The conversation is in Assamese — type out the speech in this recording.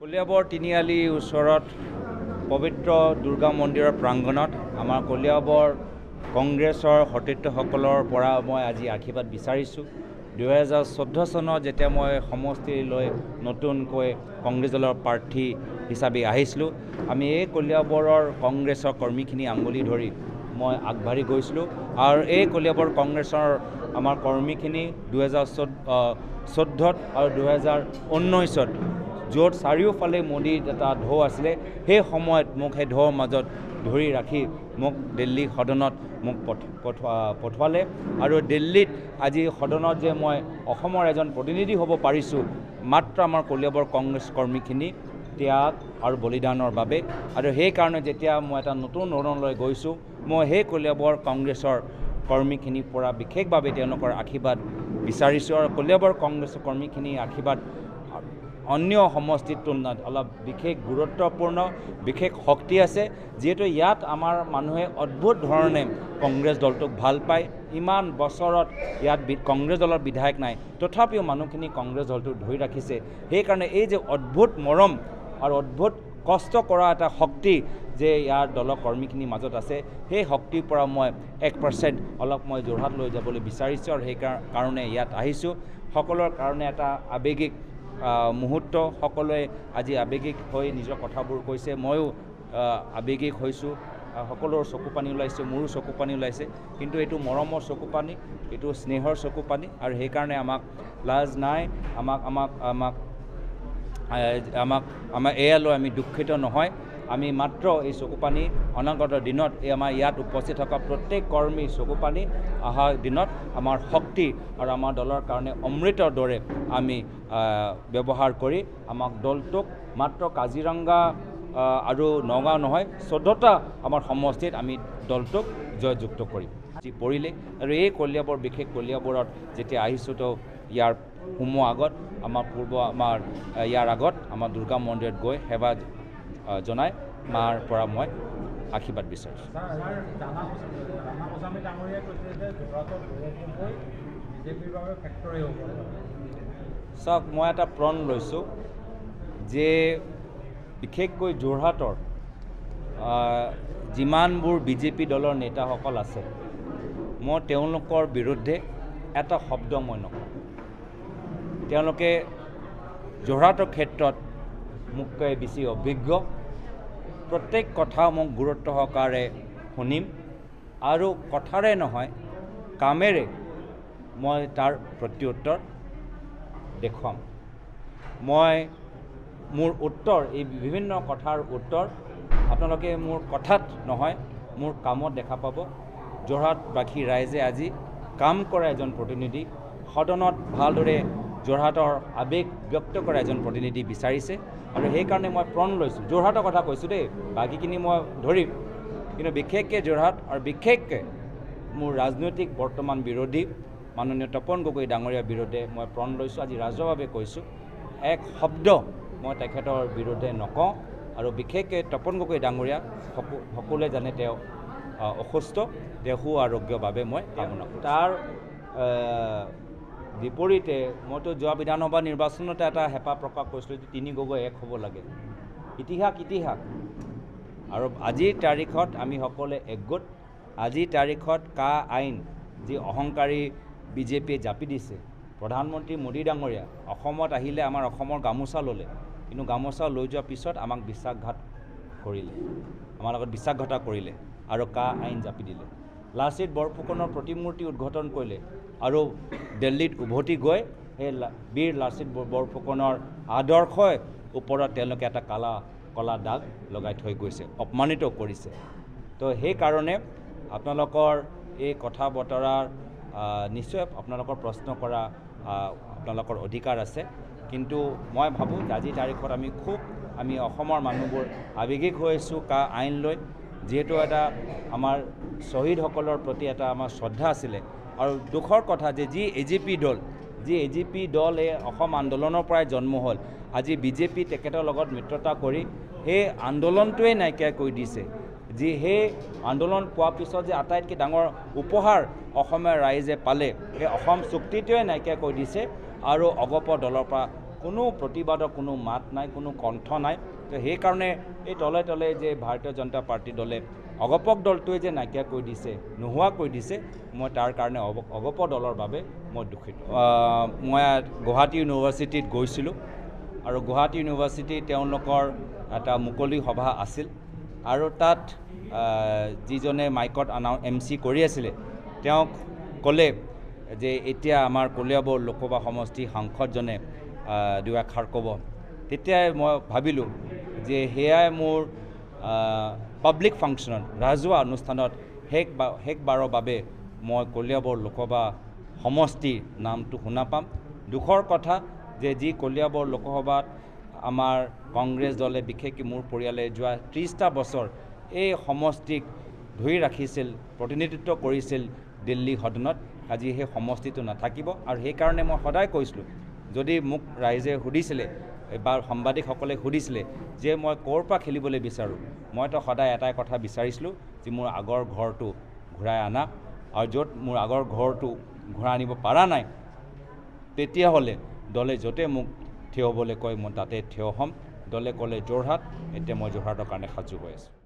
কলিয়াবৰ তিনিআলি ওচৰত পবিত্ৰ দুৰ্গা মন্দিৰৰ প্ৰাংগণত আমাৰ কলিয়াবৰ কংগ্ৰেছৰ সতীৰ্থসকলৰ পৰা মই আজি আশীৰ্বাদ বিচাৰিছোঁ দুহেজাৰ চৈধ্য চনত যেতিয়া মই সমষ্টিলৈ নতুনকৈ কংগ্ৰেছ দলৰ প্ৰাৰ্থী হিচাপে আহিছিলোঁ আমি এই কলিয়াবৰৰ কংগ্ৰেছৰ কৰ্মীখিনি আঙুলি ধৰি মই আগবাঢ়ি গৈছিলোঁ আৰু এই কলিয়াবৰ কংগ্ৰেছৰ আমাৰ কৰ্মীখিনি দুহেজাৰ চৈধ্যত আৰু দুহেজাৰ ঊনৈছত য'ত চাৰিওফালে মোদীৰ এটা ঢৌ আছিলে সেই সময়ত মোক সেই ঢৌৰ মাজত ধৰি ৰাখি মোক দিল্লী সদনত মোক পঠ পঠোৱা পঠোৱালে আৰু দিল্লীত আজি সদনত যে মই অসমৰ এজন প্ৰতিনিধি হ'ব পাৰিছোঁ মাত্ৰ আমাৰ কলিয়াবৰ কংগ্ৰেছ কৰ্মীখিনি ত্যাগ আৰু বলিদানৰ বাবে আৰু সেইকাৰণে যেতিয়া মই এটা নতুন ধৰণলৈ গৈছোঁ মই সেই কলিয়াবৰ কংগ্ৰেছৰ কৰ্মীখিনিৰ পৰা বিশেষভাৱে তেওঁলোকৰ আশীৰ্বাদ বিচাৰিছোঁ আৰু কলিয়াবৰ কংগ্ৰেছৰ কৰ্মীখিনিৰ আশীৰ্বাদ অন্য সমষ্টিৰ তুলনাত অলপ বিশেষ গুৰুত্বপূৰ্ণ বিশেষ শক্তি আছে যিহেতু ইয়াত আমাৰ মানুহে অদ্ভুত ধৰণে কংগ্ৰেছ দলটোক ভাল পায় ইমান বছৰত ইয়াত কংগ্ৰেছ দলৰ বিধায়ক নাই তথাপিও মানুহখিনি কংগ্ৰেছ দলটো ধৰি ৰাখিছে সেইকাৰণে এই যে অদ্ভুত মৰম আৰু অদ্ভুত কষ্ট কৰা এটা শক্তি যে ইয়াৰ দলৰ কৰ্মীখিনিৰ মাজত আছে সেই শক্তিৰ পৰা মই এক পাৰ্চেণ্ট অলপ মই যোৰহাট লৈ যাবলৈ বিচাৰিছোঁ আৰু সেই ইয়াত আহিছোঁ সকলোৰ কাৰণে এটা আৱেগিক মুহূৰ্ত সকলোৱে আজি আৱেগিক হৈ নিজৰ কথাবোৰ কৈছে ময়ো আৱেগিক হৈছোঁ সকলোৰ চকু পানী ওলাইছে মোৰো চকু পানী ওলাইছে কিন্তু এইটো মৰমৰ চকু পানী এইটো স্নেহৰ চকু পানী আৰু সেইকাৰণে আমাক লাজ নাই আমাক আমাক আমাক আমাক আমাৰ এয়ালৈ আমি দুখিত নহয় আমি মাত্ৰ এই চকুপানী অনাগত দিনত এই আমাৰ ইয়াত উপস্থিত থকা প্ৰত্যেক কৰ্মী চকুপানী অহা দিনত আমাৰ শক্তি আৰু আমাৰ দলৰ কাৰণে অমৃতৰ দৰে আমি ব্যৱহাৰ কৰি আমাক দলটোক মাত্ৰ কাজিৰঙা আৰু নগাঁও নহয় চৈধ্যটা আমাৰ সমষ্টিত আমি দলটোক জয়যুক্ত কৰিম যি পৰিলে আৰু এই কলীয়াবোৰ বিশেষ কলীয়াবোৰত যেতিয়া আহিছোঁ তো ইয়াৰ সোমোৱা আগত আমাৰ পূৰ্ব আমাৰ ইয়াৰ আগত আমাৰ দুৰ্গা মন্দিৰত গৈ সেৱা জনাই মাৰ পৰা মই আশীৰ্বাদ বিচাৰিছোঁ চাওক মই এটা প্ৰণ লৈছোঁ যে বিশেষকৈ যোৰহাটৰ যিমানবোৰ বিজেপি দলৰ নেতাসকল আছে মই তেওঁলোকৰ বিৰুদ্ধে এটা শব্দ মই নকওঁ তেওঁলোকে যোৰহাটৰ ক্ষেত্ৰত মোতকৈ বেছি অভিজ্ঞ প্ৰত্যেক কথা মোক গুৰুত্ব সহকাৰে শুনিম আৰু কথাৰে নহয় কামেৰে মই তাৰ প্ৰত্যুত্তৰ দেখুৱাম মই মোৰ উত্তৰ এই বিভিন্ন কথাৰ উত্তৰ আপোনালোকে মোৰ কথাত নহয় মোৰ কামত দেখা পাব যোৰহাটবাসী ৰাইজে আজি কাম কৰা এজন প্ৰতিনিধি সদনত ভালদৰে যোৰহাটৰ আৱেগ ব্যক্ত কৰা এজন প্ৰতিনিধি বিচাৰিছে আৰু সেইকাৰণে মই প্ৰণ লৈছোঁ যোৰহাটৰ কথা কৈছোঁ দেই বাকীখিনি মই ধৰিম কিন্তু বিশেষকৈ যোৰহাট আৰু বিশেষকৈ মোৰ ৰাজনৈতিক বৰ্তমান বিৰোধী মাননীয় তপন গগৈ ডাঙৰীয়াৰ বিৰুদ্ধে মই প্ৰণ লৈছোঁ আজি ৰাজহভাৱে কৈছোঁ এক শব্দ মই তেখেতৰ বিৰুদ্ধে নকওঁ আৰু বিশেষকৈ তপন গগৈ ডাঙৰীয়া সকলো সকলোৱে জানে তেওঁ অসুস্থ তেওঁ সু আৰোগ্যৰ বাবে মই কামনা কৰোঁ তাৰ বিপৰীতে মইতো যোৱা বিধানসভা নিৰ্বাচনতে এটা হেঁপাহ প্ৰকাশ কৰিছিলোঁ যে তিনি গগৈ এক হ'ব লাগে ইতিহাস ইতিহাস আৰু আজিৰ তাৰিখত আমি সকলোৱে একগোট আজিৰ তাৰিখত কা আইন যি অহংকাৰী বিজেপিয়ে জাপি দিছে প্ৰধানমন্ত্ৰী মোদী ডাঙৰীয়া অসমত আহিলে আমাৰ অসমৰ গামোচা ল'লে কিন্তু গামোচা লৈ যোৱাৰ পিছত আমাক বিশ্বাসঘাত কৰিলে আমাৰ লগত বিশ্বাসঘাতা কৰিলে আৰু কা আইন জাপি দিলে লাচিত বৰফুকনৰ প্ৰতিমূৰ্তি উদ্ঘাটন কৰিলে আৰু দিল্লীত উভতি গৈ সেই বীৰ লাচিত বৰফুকনৰ আদৰ্শই ওপৰত তেওঁলোকে এটা কালা কলা দাগ লগাই থৈ গৈছে অপমানিত কৰিছে তো সেইকাৰণে আপোনালোকৰ এই কথা বতৰাৰ নিশ্চয় আপোনালোকৰ প্ৰশ্ন কৰা আপোনালোকৰ অধিকাৰ আছে কিন্তু মই ভাবোঁ আজিৰ তাৰিখত আমি খুব আমি অসমৰ মানুহবোৰ আৱেগিক হৈ আছোঁ কা আইন লৈ যিহেতু এটা আমাৰ শ্বহীদসকলৰ প্ৰতি এটা আমাৰ শ্ৰদ্ধা আছিলে আৰু দুখৰ কথা যে যি এ জি পি দল যি এ জি পি দল এই অসম আন্দোলনৰ পৰাই জন্ম হ'ল আজি বি জে পি তেখেতৰ লগত মিত্ৰতা কৰি সেই আন্দোলনটোৱে নাইকিয়া কৰি দিছে যি সেই আন্দোলন পোৱাৰ পিছত যে আটাইতকৈ ডাঙৰ উপহাৰ অসমীয়া ৰাইজে পালে সেই অসম চুক্তিটোৱে নাইকিয়া কৰি দিছে আৰু অগপ দলৰ পৰা কোনো প্ৰতিবাদৰ কোনো মাত নাই কোনো কণ্ঠ নাই তো সেইকাৰণে এই তলে তলে যে ভাৰতীয় জনতা পাৰ্টী দলে অগপক দলটোৱে যে নাইকিয়া কৰি দিছে নোহোৱা কৰি দিছে মই তাৰ কাৰণে অগপ দলৰ বাবে মই দুখিত মই গুৱাহাটী ইউনিভাৰ্চিটিত গৈছিলোঁ আৰু গুৱাহাটী ইউনিভাৰ্চিটি তেওঁলোকৰ এটা মুকলি সভা আছিল আৰু তাত যিজনে মাইকত আনা এম চি কৰি আছিলে তেওঁক ক'লে যে এতিয়া আমাৰ কলিয়াবৰ লোকসভা সমষ্টিৰ সাংসদজনে দুৱাষাৰ ক'ব তেতিয়াই মই ভাবিলোঁ যে সেয়াই মোৰ পাব্লিক ফাংচনত ৰাজহুৱা অনুষ্ঠানত শেষ বা শেষবাৰৰ বাবে মই কলিয়াবৰ লোকসভা সমষ্টিৰ নামটো শুনা পাম দুখৰ কথা যে যি কলিয়াবৰ লোকসভাত আমাৰ কংগ্ৰেছ দলে বিশেষকৈ মোৰ পৰিয়ালে যোৱা ত্ৰিছটা বছৰ এই সমষ্টিক ধৰি ৰাখিছিল প্ৰতিনিধিত্ব কৰিছিল দিল্লী সদনত আজি সেই সমষ্টিটো নাথাকিব আৰু সেইকাৰণে মই সদায় কৈছিলোঁ যদি মোক ৰাইজে সুধিছিলে এবাৰ সাংবাদিকসকলে সুধিছিলে যে মই ক'ৰ পৰা খেলিবলৈ বিচাৰোঁ মইতো সদায় এটাই কথা বিচাৰিছিলোঁ যে মোৰ আগৰ ঘৰটো ঘূৰাই আনা আৰু য'ত মোৰ আগৰ ঘৰটো ঘূৰাই আনিব পৰা নাই তেতিয়াহ'লে দলে য'তে মোক থিয় হ'বলৈ কয় মই তাতে থিয় হ'ম দলে ক'লে যোৰহাট এতিয়া মই যোৰহাটৰ কাৰণে সাজু হৈ আছোঁ